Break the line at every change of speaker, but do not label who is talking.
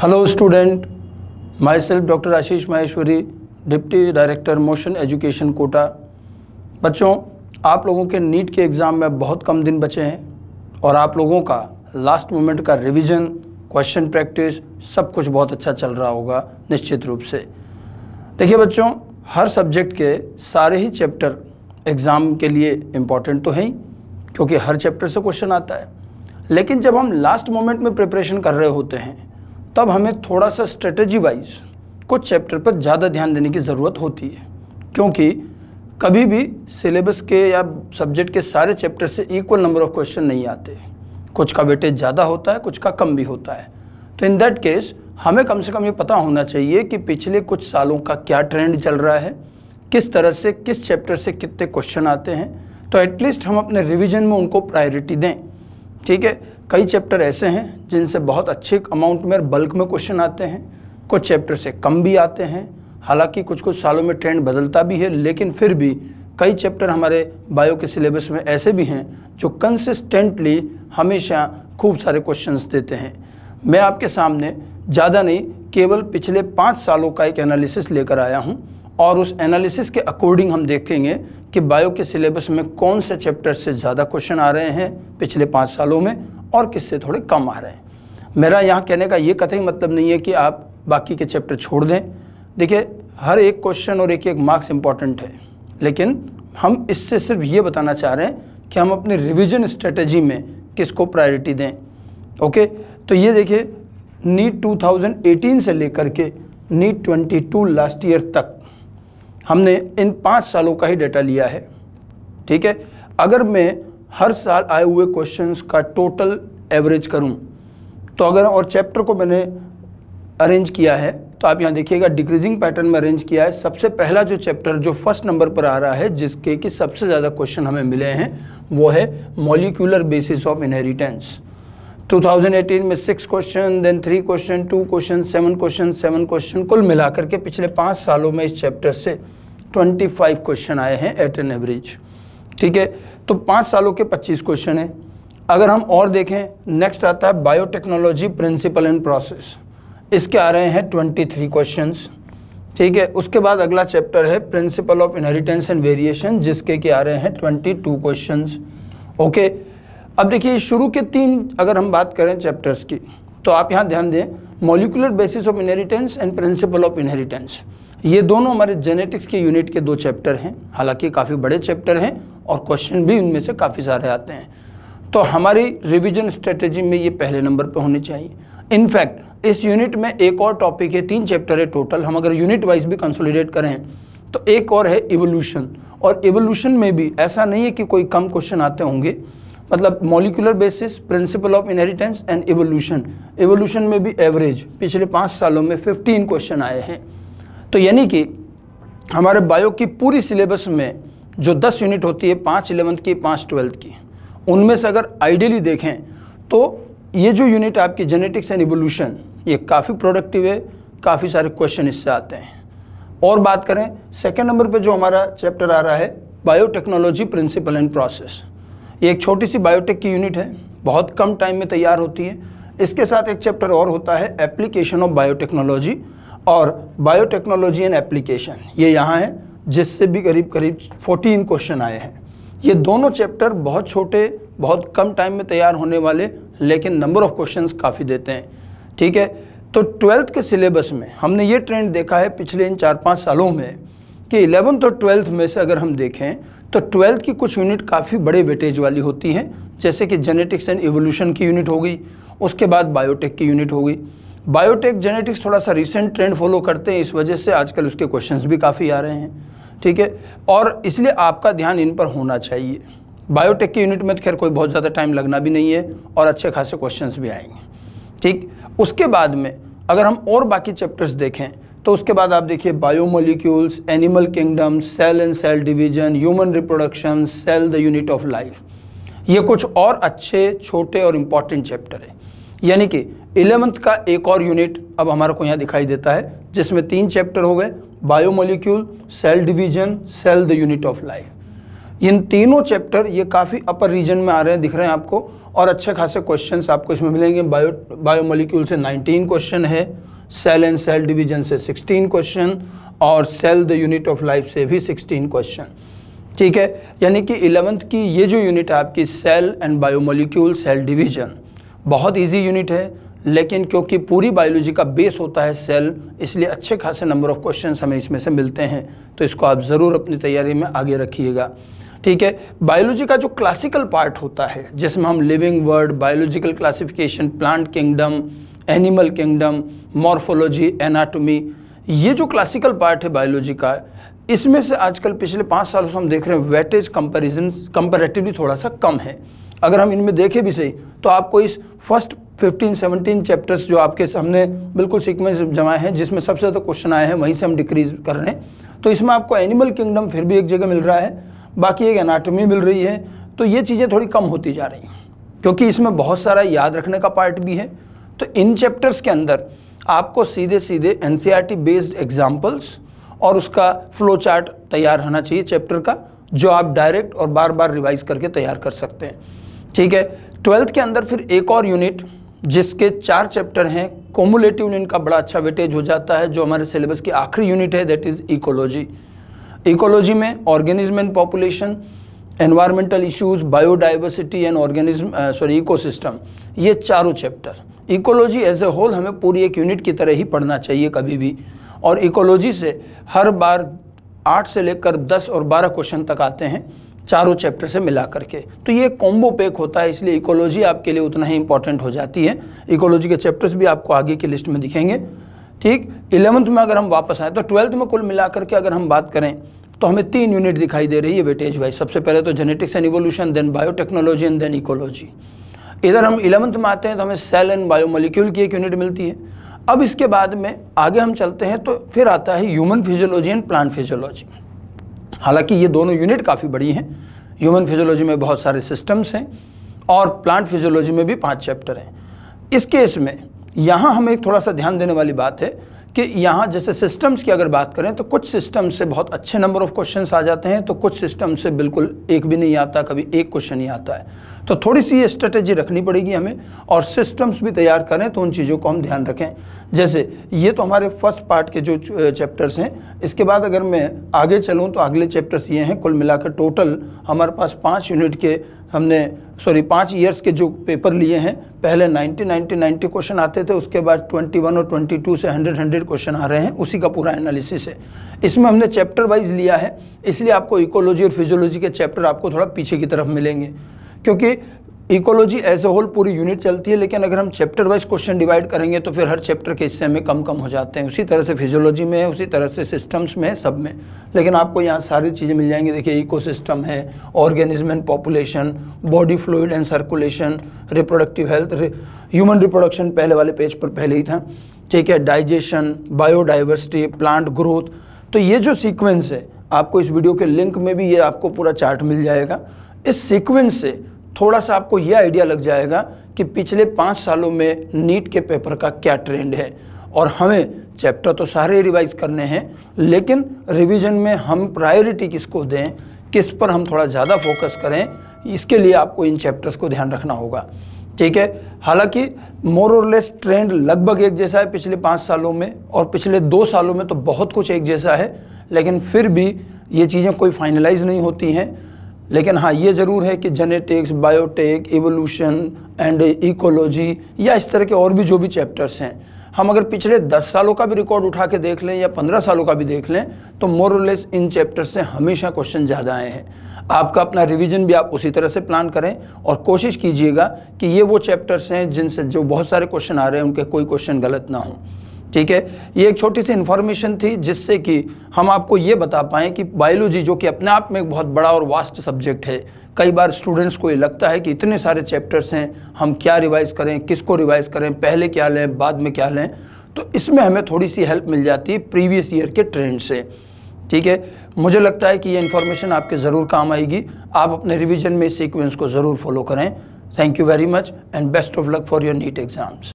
hello student myself doctor Ashish Maheshwari deputy director Motion Education Kota बच्चों आप लोगों के नीट के एग्ज़ाम में बहुत कम दिन बचे हैं और आप लोगों का लास्ट मोमेंट का रिवीजन क्वेश्चन प्रैक्टिस सब कुछ बहुत अच्छा चल रहा होगा निश्चित रूप से देखिए बच्चों हर सब्जेक्ट के सारे ही चैप्टर एग्ज़ाम के लिए इम्पॉर्टेंट तो हैं क्योंकि हर चैप्टर से क्वेश्चन आता है लेकिन जब हम लास्ट मोमेंट में प्रिपरेशन कर रहे होते हैं तब हमें थोड़ा सा स्ट्रेटजी वाइज कुछ चैप्टर पर ज़्यादा ध्यान देने की ज़रूरत होती है क्योंकि कभी भी सिलेबस के या सब्जेक्ट के सारे चैप्टर से इक्वल नंबर ऑफ क्वेश्चन नहीं आते कुछ का वेटेज ज़्यादा होता है कुछ का कम भी होता है तो इन दैट केस हमें कम से कम ये पता होना चाहिए कि पिछले कुछ सालों का क्या ट्रेंड चल रहा है किस तरह से किस चैप्टर से कितने क्वेश्चन आते हैं तो एटलीस्ट हम अपने रिविजन में उनको प्रायोरिटी दें ठीक है कई चैप्टर ऐसे हैं जिनसे बहुत अच्छे अमाउंट में बल्क में क्वेश्चन आते हैं कुछ चैप्टर से कम भी आते हैं हालांकि कुछ कुछ सालों में ट्रेंड बदलता भी है लेकिन फिर भी कई चैप्टर हमारे बायो के सिलेबस में ऐसे भी हैं जो कंसिस्टेंटली हमेशा खूब सारे क्वेश्चंस देते हैं मैं आपके सामने ज़्यादा नहीं केवल पिछले पाँच सालों का एक एनालिसिस लेकर आया हूँ और उस एनालिसिस के अकॉर्डिंग हम देखेंगे कि बायो के सिलेबस में कौन से चैप्टर से ज़्यादा क्वेश्चन आ रहे हैं पिछले पाँच सालों में और किससे थोड़े कम आ रहे हैं मेरा यहाँ कहने का ये कथई मतलब नहीं है कि आप बाकी के चैप्टर छोड़ दें देखिए हर एक क्वेश्चन और एक एक मार्क्स इंपॉर्टेंट है लेकिन हम इससे सिर्फ ये बताना चाह रहे हैं कि हम अपने रिविजन स्ट्रेटजी में किसको प्रायोरिटी दें ओके तो ये देखिए नीट टू से लेकर के नीट ट्वेंटी लास्ट ईयर तक हमने इन पाँच सालों का ही डाटा लिया है ठीक है अगर मैं हर साल आए हुए क्वेश्चंस का टोटल एवरेज करूं तो अगर और चैप्टर को मैंने अरेंज किया है तो आप यहाँ देखिएगा डिक्रीजिंग पैटर्न में अरेंज किया है सबसे पहला जो चैप्टर जो फर्स्ट नंबर पर आ रहा है जिसके कि सबसे ज़्यादा क्वेश्चन हमें मिले हैं वो है मॉलिकुलर बेसिस ऑफ इनहेरिटेंस 2018 में six question then three question two question seven question seven question कुल मिलाकर के पिछले पाँच सालों में इस चैप्टर से 25 क्वेश्चन आए हैं एट एन एवरेज ठीक है तो पाँच सालों के पच्चीस क्वेश्चन है अगर हम और देखें नेक्स्ट आता है बायोटेक्नोलॉजी प्रिंसिपल एंड प्रोसेस इसके आ रहे हैं ट्वेंटी थ्री क्वेश्चन ठीक है उसके बाद अगला चैप्टर है principle of inheritance and variation जिसके के आ रहे हैं ट्वेंटी टू क्वेश्चन ओके अब देखिए शुरू के तीन अगर हम बात करें चैप्टर्स की तो आप यहाँ ध्यान दें molecular basis of inheritance and principle of inheritance ये दोनों हमारे जेनेटिक्स के यूनिट के दो चैप्टर हैं हालांकि काफ़ी बड़े चैप्टर हैं और क्वेश्चन भी उनमें से काफ़ी सारे आते हैं तो हमारी रिविजन स्ट्रेटेजी में ये पहले नंबर पर होने चाहिए इनफैक्ट इस यूनिट में एक और टॉपिक है तीन चैप्टर है टोटल हम अगर यूनिट वाइज भी कंसोलिडेट करें तो एक और है इवोल्यूशन और इवोल्यूशन में भी ऐसा नहीं है कि कोई कम क्वेश्चन आते होंगे मतलब molecular basis principle of inheritance and evolution evolution में भी एवरेज पिछले पाँच सालों में फिफ्टीन क्वेश्चन आए हैं तो यानी कि हमारे बायो की पूरी सिलेबस में जो दस यूनिट होती है पाँच इलेवंथ की पाँच ट्वेल्थ की उनमें से अगर आइडियली देखें तो ये जो यूनिट आपकी जेनेटिक्स एंड इवोल्यूशन ये काफ़ी प्रोडक्टिव है काफ़ी सारे क्वेश्चन इससे आते हैं और बात करें सेकेंड नंबर पर जो हमारा चैप्टर आ रहा है बायोटेक्नोलॉजी प्रिंसिपल एंड प्रोसेस ये एक छोटी सी बायोटेक की यूनिट है बहुत कम टाइम में तैयार होती है इसके साथ एक चैप्टर और होता है एप्लीकेशन ऑफ बायोटेक्नोलॉजी और बायोटेक्नोलॉजी एंड एप्लीकेशन ये यहाँ है जिससे भी करीब करीब 14 क्वेश्चन आए हैं ये दोनों चैप्टर बहुत छोटे बहुत कम टाइम में तैयार होने वाले लेकिन नंबर ऑफ क्वेश्चंस काफ़ी देते हैं ठीक है तो ट्वेल्थ के सिलेबस में हमने ये ट्रेंड देखा है पिछले इन चार पाँच सालों में कि इलेवंथ और ट्वेल्थ में से अगर हम देखें तो ट्वेल्थ की कुछ यूनिट काफ़ी बड़े वेटेज वाली होती हैं जैसे कि जेनेटिक्स एंड एवोल्यूशन की यूनिट हो गई उसके बाद बायोटेक की यूनिट हो गई बायोटेक जेनेटिक्स थोड़ा सा रिसेंट ट्रेंड फॉलो करते हैं इस वजह से आजकल उसके क्वेश्चंस भी काफ़ी आ रहे हैं ठीक है और इसलिए आपका ध्यान इन पर होना चाहिए बायोटेक की यूनिट में तो खैर कोई बहुत ज़्यादा टाइम लगना भी नहीं है और अच्छे खासे क्वेश्चन भी आएंगे ठीक उसके बाद में अगर हम और बाकी चैप्टर्स देखें तो उसके बाद आप देखिए biomolecules animal kingdom cell and cell division human reproduction cell the unit of life ये कुछ और अच्छे छोटे और इम्पॉर्टेंट चैप्टर है यानी कि इलेवंथ का एक और यूनिट अब हमारे को यहाँ दिखाई देता है जिसमें तीन चैप्टर हो गए biomolecule cell division cell the unit of life इन तीनों चैप्टर ये काफ़ी अपर रीजन में आ रहे हैं दिख रहे हैं आपको और अच्छे खासे क्वेश्चन आपको इसमें मिलेंगे बायो बायोमोलिक्यूल से 19 क्वेश्चन है सेल एंड सेल डिवीजन से 16 क्वेश्चन और cell the unit of life से भी 16 क्वेश्चन ठीक है यानी कि इलेवंथ की ये जो यूनिट है आपकी cell and biomolecule cell division बहुत ईजी यूनिट है लेकिन क्योंकि पूरी बायोलॉजी का बेस होता है सेल इसलिए अच्छे खासे नंबर ऑफ क्वेश्चन हमें इसमें से मिलते हैं तो इसको आप ज़रूर अपनी तैयारी में आगे रखिएगा ठीक है बायोलॉजी का जो क्लासिकल पार्ट होता है जिसमें हम living world biological classification plant kingdom animal kingdom morphology anatomy ये जो क्लासिकल पार्ट है बायोलॉजी का इसमें से आजकल पिछले पाँच सालों से हम देख रहे हैं वेटेज कंपेरिजन कंपेरेटिवली थोड़ा सा कम है अगर हम इनमें देखें भी सही तो आपको इस फर्स्ट 15 17 चैप्टर्स जो आपके सामने बिल्कुल सीक्वेंस जमाए हैं जिसमें सबसे ज़्यादा क्वेश्चन आए हैं वहीं से हम डिक्रीज कर रहे हैं तो इसमें आपको एनिमल किंगडम फिर भी एक जगह मिल रहा है बाकी एक एनाटमी मिल रही है तो ये चीज़ें थोड़ी कम होती जा रही हैं क्योंकि इसमें बहुत सारा याद रखने का पार्ट भी है तो इन चैप्टर्स के अंदर आपको सीधे सीधे एन बेस्ड एग्जाम्पल्स और उसका फ्लो चार्ट तैयार होना चाहिए चैप्टर का जो आप डायरेक्ट और बार बार रिवाइज करके तैयार कर सकते हैं ठीक है ट्वेल्थ के अंदर फिर एक और यूनिट जिसके चार चैप्टर हैं कोमुलेटिव इनका बड़ा अच्छा वेटेज हो जाता है जो हमारे सिलेबस की आखिरी यूनिट है दैट इज़ इकोलॉजी इकोलॉजी में organism and population environmental issues biodiversity and organism sorry ecosystem ये चारों chapter ecology as a whole हमें पूरी एक यूनिट की तरह ही पढ़ना चाहिए कभी भी और इकोलॉजी से हर बार आठ से लेकर दस और बारह क्वेश्चन तक आते हैं चारों चैप्टर से मिला करके तो ये कॉम्बो पैक होता है इसलिए इकोलॉजी आपके लिए उतना ही इंपॉर्टेंट हो जाती है इकोलॉजी के चैप्टर्स भी आपको आगे की लिस्ट में दिखेंगे ठीक इलेवंथ में अगर हम वापस आए तो ट्वेल्थ में कुल मिलाकर के अगर हम बात करें तो हमें तीन यूनिट दिखाई दे रही है वेटेज वाइज सबसे पहले तो genetics and evolution then biotechnology and then ecology इधर हम इलेवंथ में आते हैं तो हमें सेल एंड बायोमोलिक्यूल की एक यूनिट मिलती है अब इसके बाद में आगे हम चलते हैं तो फिर आता है human physiology and plant physiology हालांकि ये दोनों यूनिट काफ़ी बड़ी हैं ह्यूमन फिजियोलॉजी में बहुत सारे सिस्टम्स हैं और प्लांट फिजियोलॉजी में भी पांच चैप्टर हैं इस केस में यहाँ हमें एक थोड़ा सा ध्यान देने वाली बात है कि यहाँ जैसे सिस्टम्स की अगर बात करें तो कुछ सिस्टम से बहुत अच्छे नंबर ऑफ क्वेश्चन आ जाते हैं तो कुछ सिस्टम से बिल्कुल एक भी नहीं आता कभी एक क्वेश्चन ही आता है तो थोड़ी सी ये स्ट्रेटेजी रखनी पड़ेगी हमें और सिस्टम्स भी तैयार करें तो उन चीज़ों को हम ध्यान रखें जैसे ये तो हमारे फर्स्ट पार्ट के जो चैप्टर्स हैं इसके बाद अगर मैं आगे चलूँ तो अगले चैप्टर्स ये हैं कुल मिलाकर टोटल हमारे पास पाँच यूनिट के हमने सॉरी पाँच ईयर्स के जो पेपर लिए हैं पहले 90 90 90 क्वेश्चन आते थे उसके बाद 21 और 22 से 100 100 क्वेश्चन आ रहे हैं उसी का पूरा एनालिसिस है इसमें हमने चैप्टर वाइज लिया है इसलिए आपको इकोलॉजी और फिजियोलॉजी के चैप्टर आपको थोड़ा पीछे की तरफ मिलेंगे क्योंकि इकोलॉजी एज ए होल पूरी यूनिट चलती है लेकिन अगर हम चैप्टर वाइज क्वेश्चन डिवाइड करेंगे तो फिर हर चैप्टर के हिस्से में कम कम हो जाते हैं उसी तरह से फिजियोलॉजी में उसी तरह से सिस्टम्स में सब में लेकिन आपको यहाँ सारी चीज़ें मिल जाएंगी देखिए इकोसिस्टम है organism and population body fluid and circulation reproductive health human reproduction पहले वाले पेज पर पहले ही था ठीक है डाइजेशन बायोडाइवर्सिटी प्लांट ग्रोथ तो ये जो सीक्वेंस है आपको इस वीडियो के लिंक में भी ये आपको पूरा चार्ट मिल जाएगा इस सीक्वेंस से थोड़ा सा आपको यह आइडिया लग जाएगा कि पिछले पाँच सालों में नीट के पेपर का क्या ट्रेंड है और हमें चैप्टर तो सारे रिवाइज करने हैं लेकिन रिवीजन में हम प्रायोरिटी किसको दें किस पर हम थोड़ा ज़्यादा फोकस करें इसके लिए आपको इन चैप्टर्स को ध्यान रखना होगा ठीक है हालांकि मोर और लेस ट्रेंड लगभग एक जैसा है पिछले पाँच सालों में और पिछले दो सालों में तो बहुत कुछ एक जैसा है लेकिन फिर भी ये चीज़ें कोई फाइनलाइज नहीं होती हैं लेकिन हाँ ये ज़रूर है कि genetics biotech evolution and ecology या इस तरह के और भी जो भी चैप्टर्स हैं हम अगर पिछले 10 सालों का भी रिकॉर्ड उठा के देख लें या 15 सालों का भी देख लें तो मोरलेस इन चैप्टर से हमेशा क्वेश्चन ज़्यादा आए हैं आपका अपना रिवीजन भी आप उसी तरह से प्लान करें और कोशिश कीजिएगा कि ये वो चैप्टर्स हैं जिनसे जो बहुत सारे क्वेश्चन आ रहे हैं उनके कोई क्वेश्चन गलत ना हों ठीक है ये एक छोटी सी इन्फॉर्मेशन थी जिससे कि हम आपको ये बता पाएँ कि बायोलॉजी जो कि अपने आप में एक बहुत बड़ा और वास्ट सब्जेक्ट है कई बार स्टूडेंट्स को ये लगता है कि इतने सारे चैप्टर्स हैं हम क्या रिवाइज करें किसको रिवाइज करें पहले क्या लें बाद में क्या लें तो इसमें हमें थोड़ी सी हेल्प मिल जाती है प्रीवियस ईयर के ट्रेंड से ठीक है मुझे लगता है कि ये इन्फॉर्मेशन आपके ज़रूर काम आएगी आप अपने रिविजन में इस सीक्वेंस को ज़रूर फॉलो करें thank you very much and best of luck for your NEET exams